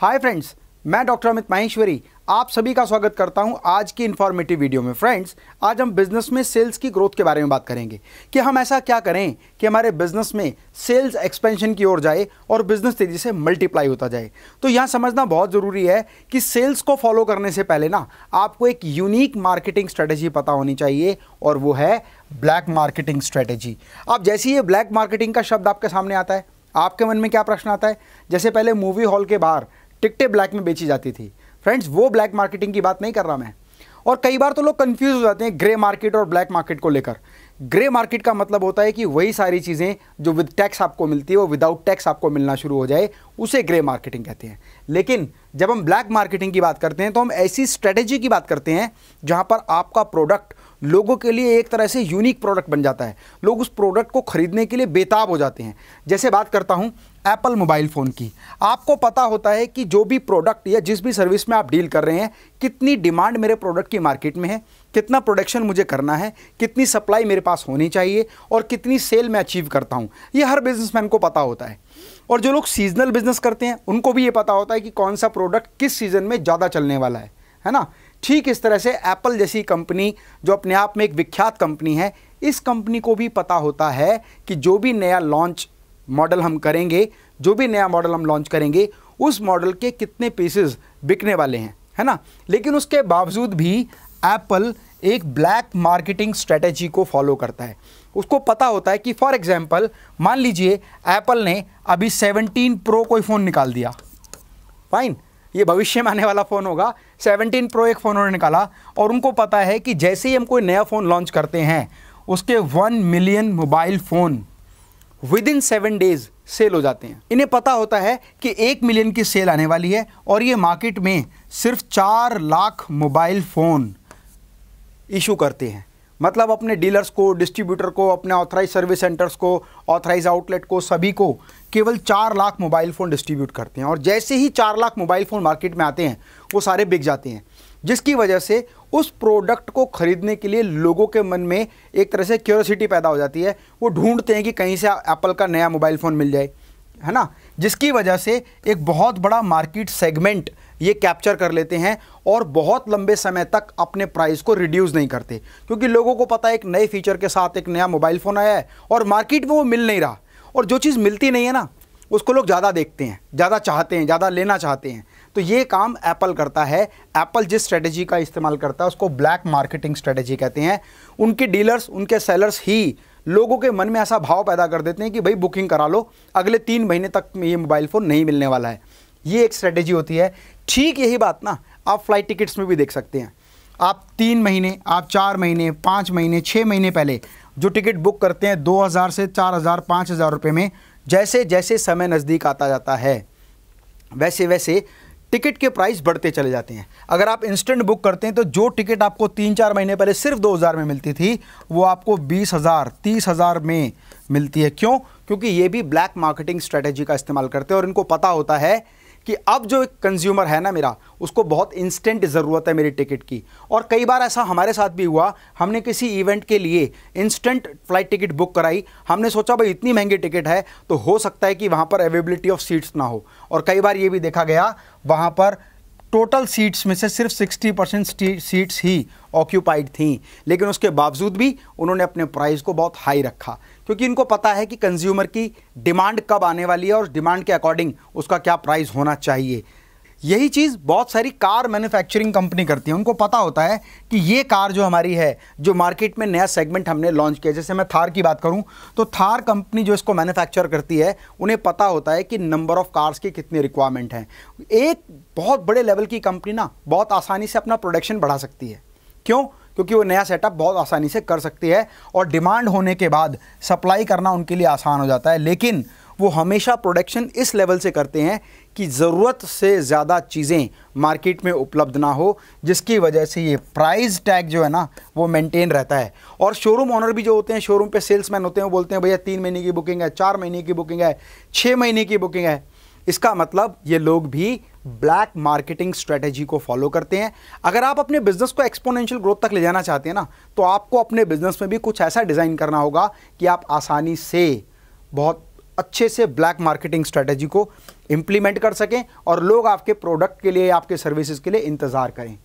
हाय friends मैं doctor Amit Maheshwari आप सभी का स्वागत करता हूं आज की इन्फॉर्मेटिव वीडियो में फ्रेंड्स आज हम बिजनेस में सेल्स की ग्रोथ के बारे में बात करेंगे कि हम ऐसा क्या करें कि हमारे बिजनेस में सेल्स एक्सपेंशन की ओर जाए और बिजनेस तेज़ी से मल्टीप्लाई होता जाए तो यहाँ समझना बहुत ज़रूरी है कि सेल्स को फॉलो करने से पहले ना आपको एक यूनिक मार्केटिंग स्ट्रेटेजी पता होनी चाहिए और वो है ब्लैक मार्केटिंग स्ट्रेटेजी अब जैसे ये ब्लैक मार्केटिंग का शब्द आपके सामने आता है आपके मन में क्या प्रश्न आता है जैसे पहले मूवी हॉल के बाहर टिकटे ब्लैक में बेची जाती थी फ्रेंड्स वो ब्लैक मार्केटिंग की बात नहीं कर रहा मैं और कई बार तो लोग कन्फ्यूज़ हो जाते हैं ग्रे मार्केट और ब्लैक मार्केट को लेकर ग्रे मार्केट का मतलब होता है कि वही सारी चीज़ें जो विद टैक्स आपको मिलती है वो विदाउट टैक्स आपको मिलना शुरू हो जाए उसे ग्रे मार्केटिंग कहते हैं लेकिन जब हम ब्लैक मार्केटिंग की बात करते हैं तो हम ऐसी स्ट्रेटेजी की बात करते हैं जहाँ पर आपका प्रोडक्ट लोगों के लिए एक तरह से यूनिक प्रोडक्ट बन जाता है लोग उस प्रोडक्ट को ख़रीदने के लिए बेताब हो जाते हैं जैसे बात करता हूँ एप्पल मोबाइल फ़ोन की आपको पता होता है कि जो भी प्रोडक्ट या जिस भी सर्विस में आप डील कर रहे हैं कितनी डिमांड मेरे प्रोडक्ट की मार्केट में है कितना प्रोडक्शन मुझे करना है कितनी सप्लाई मेरे पास होनी चाहिए और कितनी सेल मैं अचीव करता हूँ ये हर बिजनेसमैन को पता होता है और जो लोग सीजनल बिजनेस करते हैं उनको भी ये पता होता है कि कौन सा प्रोडक्ट किस सीज़न में ज़्यादा चलने वाला है है ना ठीक इस तरह से एप्पल जैसी कंपनी जो अपने आप में एक विख्यात कंपनी है इस कंपनी को भी पता होता है कि जो भी नया लॉन्च मॉडल हम करेंगे जो भी नया मॉडल हम लॉन्च करेंगे उस मॉडल के कितने पीसेस बिकने वाले हैं है ना लेकिन उसके बावजूद भी एप्पल एक ब्लैक मार्केटिंग स्ट्रेटजी को फॉलो करता है उसको पता होता है कि फॉर एग्जाम्पल मान लीजिए एप्पल ने अभी 17 प्रो कोई फ़ोन निकाल दिया फाइन ये भविष्य में आने वाला फ़ोन होगा 17 प्रो एक फ़ोन उन्होंने निकाला और उनको पता है कि जैसे ही हम कोई नया फ़ोन लॉन्च करते हैं उसके one million mobile phone within seven days sale हो जाते हैं इन्हें पता होता है कि एक मिलियन की सेल आने वाली है और ये मार्केट में सिर्फ चार लाख मोबाइल फ़ोन इशू करते हैं मतलब अपने डीलर्स को डिस्ट्रीब्यूटर को अपने ऑथराइज सर्विस सेंटर्स को ऑथराइज आउटलेट को सभी को केवल चार लाख मोबाइल फ़ोन डिस्ट्रीब्यूट करते हैं और जैसे ही चार लाख मोबाइल फ़ोन मार्केट में आते हैं वो सारे बिक जाते हैं जिसकी वजह से उस प्रोडक्ट को ख़रीदने के लिए लोगों के मन में एक तरह से क्यूरोसिटी पैदा हो जाती है वो ढूंढते हैं कि कहीं से एप्पल का नया मोबाइल फ़ोन मिल जाए है ना जिसकी वजह से एक बहुत बड़ा मार्केट सेगमेंट ये कैप्चर कर लेते हैं और बहुत लंबे समय तक अपने प्राइस को रिड्यूस नहीं करते क्योंकि लोगों को पता है एक नए फीचर के साथ एक नया मोबाइल फ़ोन आया है और मार्केट में वो मिल नहीं रहा और जो चीज़ मिलती नहीं है ना उसको लोग ज़्यादा देखते हैं ज़्यादा चाहते हैं ज़्यादा लेना चाहते हैं तो ये काम एप्पल करता है एप्पल जिस स्ट्रेटजी का इस्तेमाल करता है उसको ब्लैक मार्केटिंग स्ट्रेटजी कहते हैं उनके डीलर्स उनके सेलर्स ही लोगों के मन में ऐसा भाव पैदा कर देते हैं कि भाई बुकिंग करा लो अगले तीन महीने तक ये मोबाइल फ़ोन नहीं मिलने वाला है ये एक स्ट्रेटेजी होती है ठीक यही बात ना आप फ्लाइट टिकट्स में भी देख सकते हैं आप तीन महीने आप चार महीने पाँच महीने छः महीने पहले जो टिकट बुक करते हैं दो हज़ार से चार हज़ार पाँच हज़ार रुपये में जैसे जैसे समय नज़दीक आता जाता है वैसे वैसे टिकट के प्राइस बढ़ते चले जाते हैं अगर आप इंस्टेंट बुक करते हैं तो जो टिकट आपको तीन चार महीने पहले सिर्फ दो हज़ार में मिलती थी वो आपको बीस हज़ार तीस हज़ार में मिलती है क्यों क्योंकि ये भी ब्लैक मार्केटिंग स्ट्रेटेजी का इस्तेमाल करते हैं और इनको पता होता है कि अब जो एक कंज्यूमर है ना मेरा उसको बहुत इंस्टेंट ज़रूरत है मेरी टिकट की और कई बार ऐसा हमारे साथ भी हुआ हमने किसी इवेंट के लिए इंस्टेंट फ्लाइट टिकट बुक कराई हमने सोचा भाई इतनी महंगी टिकट है तो हो सकता है कि वहाँ पर अवेबिलिटी ऑफ सीट्स ना हो और कई बार ये भी देखा गया वहाँ पर टोटल सीट्स में से सिर्फ 60 परसेंट सीट्स ही ऑक्यूपाइड थीं लेकिन उसके बावजूद भी उन्होंने अपने प्राइस को बहुत हाई रखा क्योंकि इनको पता है कि कंज्यूमर की डिमांड कब आने वाली है और डिमांड के अकॉर्डिंग उसका क्या प्राइस होना चाहिए यही चीज़ बहुत सारी कार मैन्युफैक्चरिंग कंपनी करती है उनको पता होता है कि ये कार जो हमारी है जो मार्केट में नया सेगमेंट हमने लॉन्च किया जैसे मैं थार की बात करूं तो थार कंपनी जो इसको मैन्युफैक्चर करती है उन्हें पता होता है कि नंबर ऑफ़ कार्स की कितनी रिक्वायरमेंट हैं एक बहुत बड़े लेवल की कंपनी ना बहुत आसानी से अपना प्रोडक्शन बढ़ा सकती है क्यों क्योंकि वो नया सेटअप बहुत आसानी से कर सकती है और डिमांड होने के बाद सप्लाई करना उनके लिए आसान हो जाता है लेकिन वो हमेशा प्रोडक्शन इस लेवल से करते हैं कि ज़रूरत से ज़्यादा चीज़ें मार्केट में उपलब्ध ना हो जिसकी वजह से ये प्राइस टैग जो है ना वो मेंटेन रहता है और शोरूम ऑनर भी जो होते हैं शोरूम पे सेल्समैन होते हैं वो बोलते हैं भैया तीन महीने की बुकिंग है चार महीने की बुकिंग है छः महीने की बुकिंग है इसका मतलब ये लोग भी ब्लैक मार्केटिंग स्ट्रेटेजी को फॉलो करते हैं अगर आप अपने बिजनेस को एक्सपोनेंशियल ग्रोथ तक ले जाना चाहते हैं ना तो आपको अपने बिजनेस में भी कुछ ऐसा डिज़ाइन करना होगा कि आप आसानी से बहुत अच्छे से ब्लैक मार्केटिंग स्ट्रेटजी को इम्प्लीमेंट कर सकें और लोग आपके प्रोडक्ट के लिए आपके सर्विसेज के लिए इंतज़ार करें